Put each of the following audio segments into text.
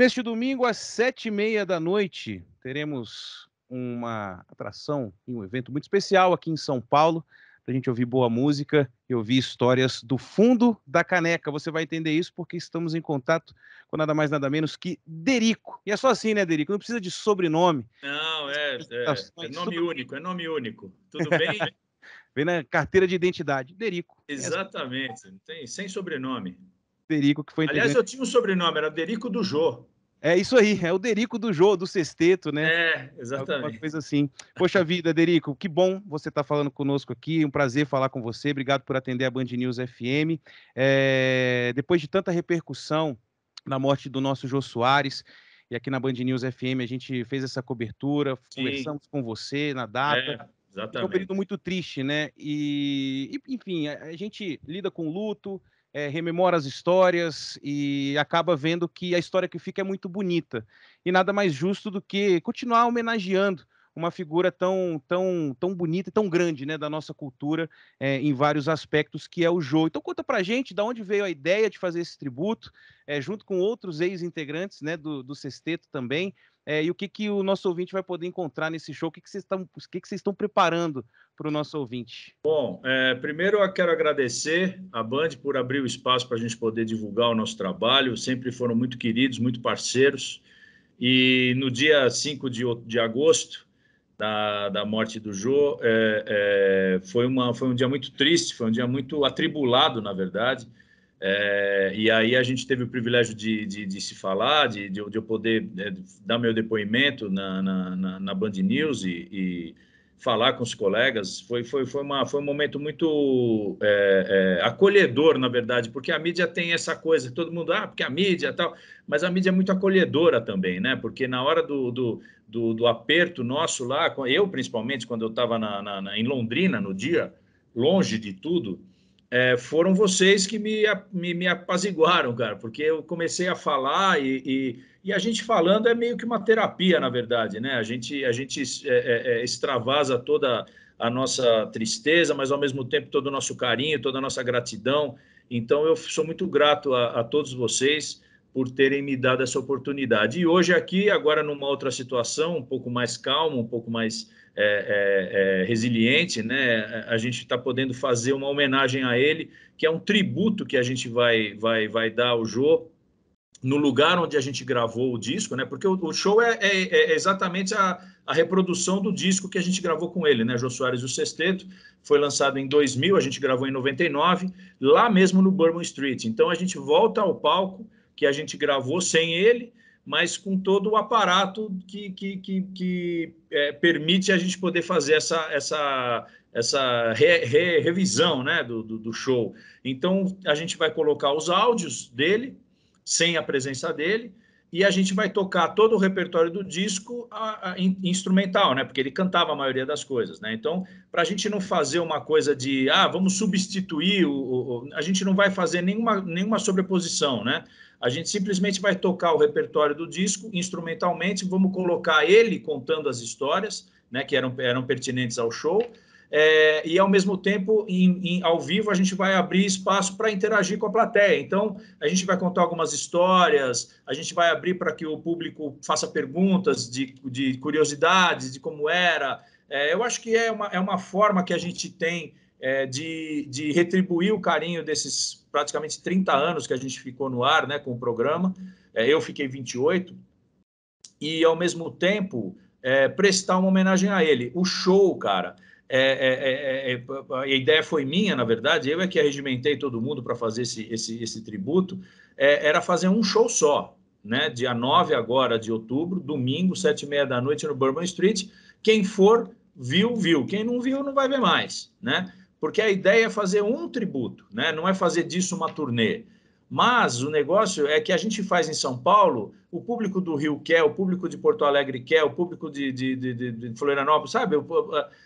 Neste domingo, às sete e meia da noite, teremos uma atração e um evento muito especial aqui em São Paulo, para a gente ouvir boa música e ouvir histórias do fundo da caneca. Você vai entender isso porque estamos em contato com nada mais, nada menos que Derico. E é só assim, né, Derico? Não precisa de sobrenome. Não, é, é, é nome único, é nome único. Tudo bem? Vem na carteira de identidade, Derico. É assim. Exatamente, tem, sem sobrenome. Derico, que foi integrante. Aliás, eu tinha um sobrenome, era Derico do Jô. É isso aí, é o Derico do Jô, do sexteto, né? É, exatamente. Alguma coisa assim. Poxa vida, Derico, que bom você estar tá falando conosco aqui, um prazer falar com você, obrigado por atender a Band News FM. É, depois de tanta repercussão na morte do nosso Jô Soares, e aqui na Band News FM a gente fez essa cobertura, Sim. conversamos com você na data. É, exatamente. Foi um período muito triste, né? E, enfim, a, a gente lida com luto, é, rememora as histórias e acaba vendo que a história que fica é muito bonita. E nada mais justo do que continuar homenageando uma figura tão, tão, tão bonita e tão grande né, da nossa cultura é, em vários aspectos, que é o Jô. Então conta pra gente de onde veio a ideia de fazer esse tributo, é, junto com outros ex-integrantes né, do, do Sexteto também. É, e o que, que o nosso ouvinte vai poder encontrar nesse show? O que, que, vocês, estão, o que, que vocês estão preparando para o nosso ouvinte? Bom, é, primeiro eu quero agradecer a Band por abrir o espaço para a gente poder divulgar o nosso trabalho. Sempre foram muito queridos, muito parceiros. E no dia 5 de, de agosto, da, da morte do Jô, é, foi, uma, foi um dia muito triste, foi um dia muito atribulado, na verdade é, e aí a gente teve o privilégio de, de, de se falar, de, de, eu poder é, dar meu depoimento na, na, na Band News e, e, falar com os colegas. Foi, foi, foi, uma, foi um momento muito é, é, acolhedor, na verdade, porque a mídia tem essa coisa, todo mundo, ah, porque a mídia tal, mas a mídia é muito acolhedora também, né? Porque na hora do, do, do, do aperto nosso lá, eu principalmente, quando eu estava na, na, em Londrina no dia, longe de tudo, é, foram vocês que me, me, me, apaziguaram, cara, porque eu comecei a falar e, e, e, a gente falando é meio que uma terapia, na verdade, né? A gente, a gente é, é, é extravasa toda a nossa tristeza, mas ao mesmo tempo todo o nosso carinho, toda a nossa gratidão. Então eu sou muito grato a, a todos vocês por terem me dado essa oportunidade. E hoje aqui, agora numa outra situação, um pouco mais calma, um pouco mais é, é, é, resiliente, né? A gente está podendo fazer uma homenagem a ele, que é um tributo que a gente vai, vai, vai dar ao Jô no lugar onde a gente gravou o disco, né? Porque o, o show é, é, é exatamente a, a reprodução do disco que a gente gravou com ele, né? Jô Soares e o Sexteto foi lançado em 2000, a gente gravou em 99, lá mesmo no Bourbon Street. Então a gente volta ao palco que a gente gravou sem ele, mas com todo o aparato que, que, que, que é, permite a gente poder fazer essa, essa, essa re, re, revisão né, do, do, do show. Então, a gente vai colocar os áudios dele, sem a presença dele, e a gente vai tocar todo o repertório do disco a, a, in, instrumental, né? Porque ele cantava a maioria das coisas, né? Então, para a gente não fazer uma coisa de, ah, vamos substituir, o, o, a gente não vai fazer nenhuma, nenhuma sobreposição, né? A gente simplesmente vai tocar o repertório do disco instrumentalmente, vamos colocar ele contando as histórias, né? Que eram, eram pertinentes ao show, é, e ao mesmo tempo, em, em, ao vivo, a gente vai abrir espaço para interagir com a plateia. Então, a gente vai contar algumas histórias, a gente vai abrir para que o público faça perguntas de, de curiosidades, de como era. É, eu acho que é uma, é uma forma que a gente tem é, de, de retribuir o carinho desses praticamente 30 anos que a gente ficou no ar né, com o programa. É, eu fiquei 28, e ao mesmo tempo. É, prestar uma homenagem a ele. O show, cara, é, é, é, é, é a ideia foi minha, na verdade, eu é que arregimentei todo mundo para fazer esse, esse, esse tributo, é, era fazer um show só, né? dia 9 agora de outubro, domingo, sete e meia da noite no Bourbon Street, quem for, viu, viu, quem não viu, não vai ver mais, né? porque a ideia é fazer um tributo, né? não é fazer disso uma turnê, mas o negócio é que a gente faz em São Paulo, o público do Rio quer, o público de Porto Alegre quer, o público de, de, de, de Florianópolis, sabe?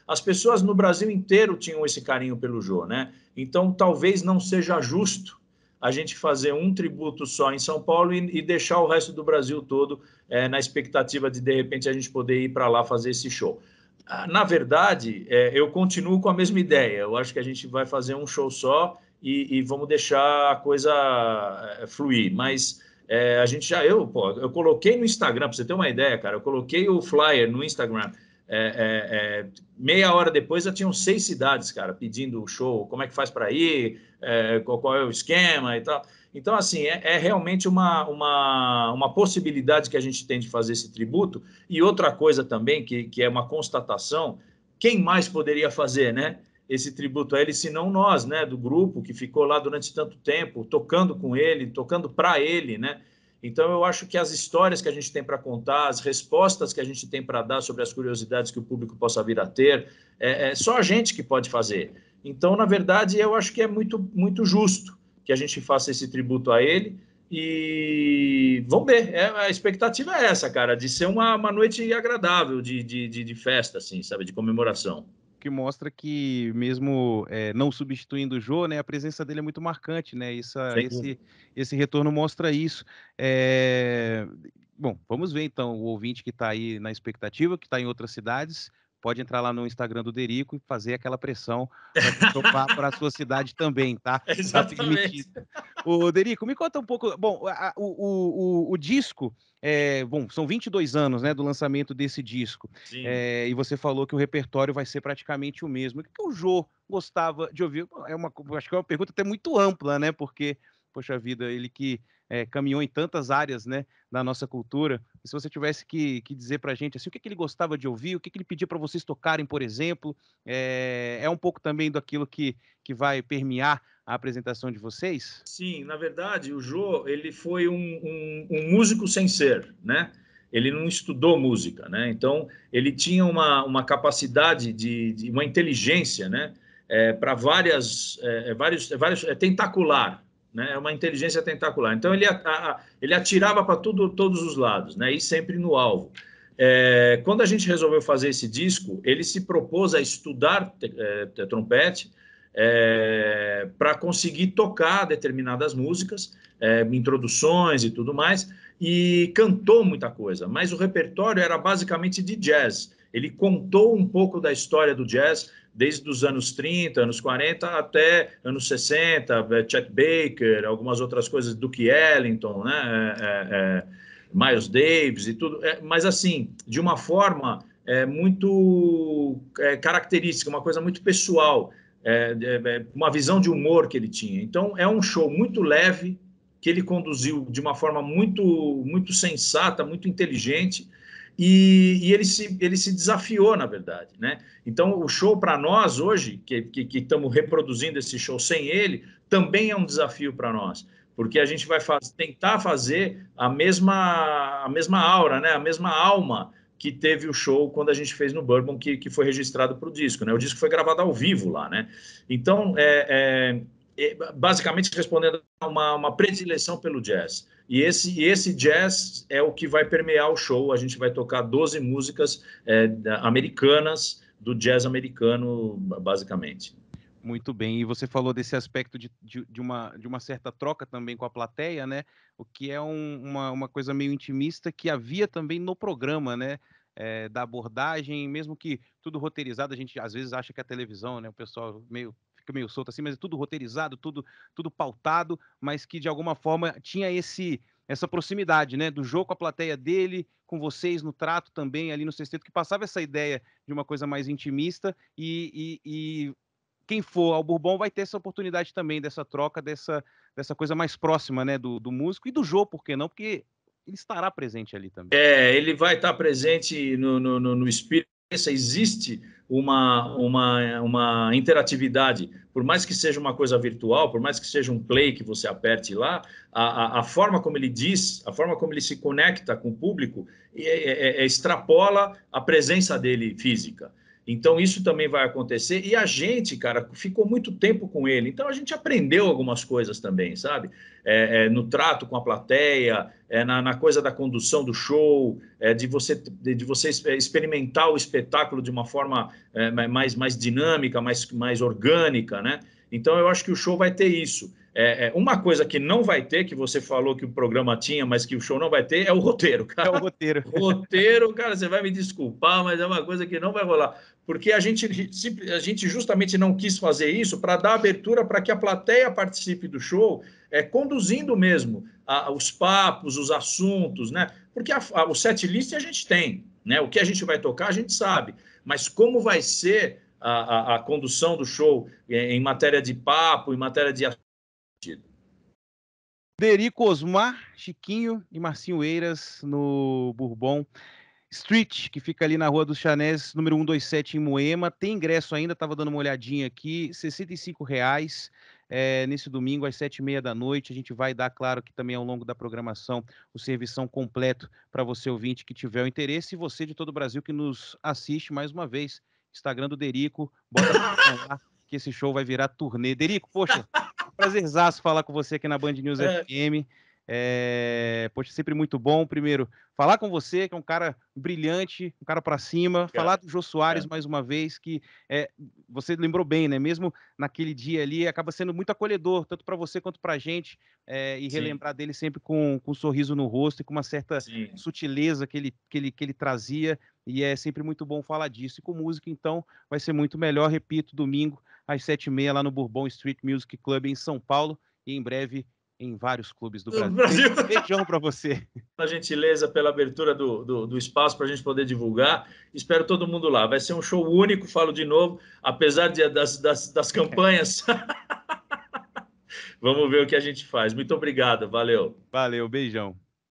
As pessoas no Brasil inteiro tinham esse carinho pelo Jô, né? Então talvez não seja justo a gente fazer um tributo só em São Paulo e, e deixar o resto do Brasil todo é, na expectativa de, de repente, a gente poder ir para lá fazer esse show. Ah, na verdade, é, eu continuo com a mesma ideia. Eu acho que a gente vai fazer um show só e, e vamos deixar a coisa eh, fluir. Mas é, a gente já, eu, pô, eu coloquei no Instagram, para você ter uma ideia, cara, eu coloquei o flyer no Instagram. É, é, meia hora depois já tinham seis cidades, cara, pedindo o show, como é que faz para ir, qual, qual, é o esquema e tal. Então, assim, é, é, realmente uma, uma, uma possibilidade que a gente tem de fazer esse tributo. E outra coisa também, que, que é uma constatação, quem mais poderia fazer, né? esse tributo a ele, senão nós, né, do grupo que ficou lá durante tanto tempo, tocando com ele, tocando para ele, né? Então eu acho que as histórias que a gente tem para contar, as respostas que a gente tem para dar sobre as curiosidades que o público possa vir a ter, é, é, só a gente que pode fazer. Então, na verdade, eu acho que é muito, muito justo que a gente faça esse tributo a ele. E vamos ver, é, a expectativa é essa, cara, de ser uma, uma noite agradável de, de, de, de festa, assim, sabe, de comemoração que mostra que, mesmo é, não substituindo o Jô, né, a presença dele é muito marcante, né? Isso, esse, esse retorno mostra isso. É... Bom, vamos ver então o ouvinte que está aí na expectativa, que está em outras cidades, pode entrar lá no Instagram do Derico e fazer aquela pressão para a sua cidade também, tá? Exatamente. Tá o Derico, me conta um pouco. Bom, a, o, o, o, disco, é, bom, são 22 anos né, do lançamento desse disco. É, e você falou que o repertório vai ser praticamente o mesmo. O que, que o Jô gostava de ouvir? É uma, acho que é uma pergunta até muito ampla, né? Porque poxa vida, ele que é, caminhou em tantas áreas né, da nossa cultura. Se você tivesse que, que dizer para a gente assim, o que, que, ele gostava de ouvir, o que, que ele pedia para vocês tocarem, por exemplo, é, é um pouco também daquilo que, que vai permear a apresentação de vocês? Sim, na verdade, o Jô ele foi um, um, um músico sem ser, né? Ele não estudou música, né? Então ele tinha uma, uma capacidade de, de uma inteligência, né? É, eh, para várias, é, vários, vários é, tentacular, né? É uma inteligência tentacular. Então ele, a, a, ele atirava para tudo, todos os lados, né? E sempre no alvo. É, quando a gente resolveu fazer esse disco, ele se propôs a estudar é, trompete é, para conseguir tocar determinadas músicas, é, introduções e tudo mais, e cantou muita coisa. Mas o repertório era basicamente de jazz. Ele contou um pouco da história do jazz desde os anos 30, anos 40 até anos 60, é, Chet Baker, algumas outras coisas, Duke Ellington, né? É, é, é Miles Davis e tudo, mas assim, de uma forma é, muito característica, uma coisa muito pessoal, uma visão de humor que ele tinha. Então, é um show muito leve, que ele conduziu de uma forma muito, muito sensata, muito inteligente, e, e, ele, se, ele se desafiou, na verdade. Né? Então, o show para nós hoje, que estamos reproduzindo esse show sem ele, também é um desafio para nós, porque a gente vai faz, tentar fazer a mesma, a mesma aura, né? a mesma alma que teve o show quando a gente fez no Bourbon, que, que foi registrado para o disco. Né? O disco foi gravado ao vivo lá. Né? Então, é, é, é basicamente respondendo a uma, uma predileção pelo jazz e esse, esse jazz é o que vai permear o show. A gente vai tocar 12 músicas é, americanas, do jazz americano, basicamente. Muito bem, e você falou desse aspecto de, de, de, uma, de uma certa troca também com a plateia, né? O que é um, uma, uma coisa meio intimista que havia também no programa, né? É, da abordagem, mesmo que tudo roteirizado, a gente às vezes acha que a televisão, né? O pessoal meio fica meio solto assim, mas é tudo roteirizado, tudo, tudo pautado, mas que de alguma forma tinha esse essa proximidade, né, do jogo com a plateia dele, com vocês no trato também ali no sexteto que passava essa ideia de uma coisa mais intimista e, e, e quem for ao Bourbon vai ter essa oportunidade também dessa troca, dessa, dessa coisa mais próxima, né, do, do músico e do jogo, por que não? Porque ele estará presente ali também. É, ele vai estar presente no, no, no, no espírito existe uma, uma, uma interatividade, por mais que seja uma coisa virtual, por mais que seja um play que você aperte lá, a, a, a forma como ele diz, a forma como ele se conecta com o público, é, é, é, extrapola a presença dele física. Então, isso também vai acontecer. E a gente, cara, ficou muito tempo com ele. Então, a gente aprendeu algumas coisas também, sabe? É, é, no trato com a plateia, é, na, na, coisa da condução do show, é, de, você, de, de, você é, experimentar o espetáculo de uma forma é, mais, mais dinâmica, mais, mais orgânica, né? Então, eu acho que o show vai ter isso. É, é, uma coisa que não vai ter, que você falou que o programa tinha, mas que o show não vai ter, é o roteiro, cara. É o roteiro. O roteiro, cara, você vai me desculpar, mas é uma coisa que não vai rolar. Porque a gente, a gente justamente não quis fazer isso para dar abertura para que a plateia participe do show, é, conduzindo mesmo a, os papos, os assuntos, né? Porque a, a, o set list a gente tem, né? O que a gente vai tocar a gente sabe, mas como vai ser a, a, a, condução do show é, em matéria de papo, em matéria de Derico, Osmar, Chiquinho e Marcinho Eiras no Bourbon. Street, que fica ali na Rua dos Chanés, número 127 em Moema. Tem ingresso ainda, estava dando uma olhadinha aqui, R$ reais é, nesse domingo às sete e meia da noite. A gente vai dar, claro, que também ao longo da programação, o serviço completo para você ouvinte que tiver o interesse e você de todo o Brasil que nos assiste mais uma vez. Instagram do Derico, bota lá, que esse show vai virar turnê. Derico, poxa, Prazerzaço falar com você aqui na Band News é. FM. É, poxa, é sempre muito bom. Primeiro, falar com você, que é um cara brilhante, um cara para cima. falar do Jô Soares é. mais uma vez, que é, você lembrou bem, né? Mesmo naquele dia ali, acaba sendo muito acolhedor, tanto para você quanto para a gente. É, e Sim. relembrar dele sempre com, com um sorriso no rosto e com uma certa Sim. sutileza que ele, que, ele, que ele trazia e é sempre muito bom falar disso. E com música, então, vai ser muito melhor. Repito, domingo às sete e meia lá no Bourbon Street Music Club em São Paulo e em breve em vários clubes do Brasil. Brasil. Beijão para você. A gentileza pela abertura do, do, do espaço para a gente poder divulgar. Espero todo mundo lá. Vai ser um show único, falo de novo, apesar de, das, das, das campanhas. É. Vamos ver o que a gente faz. Muito obrigado, valeu. Valeu, beijão.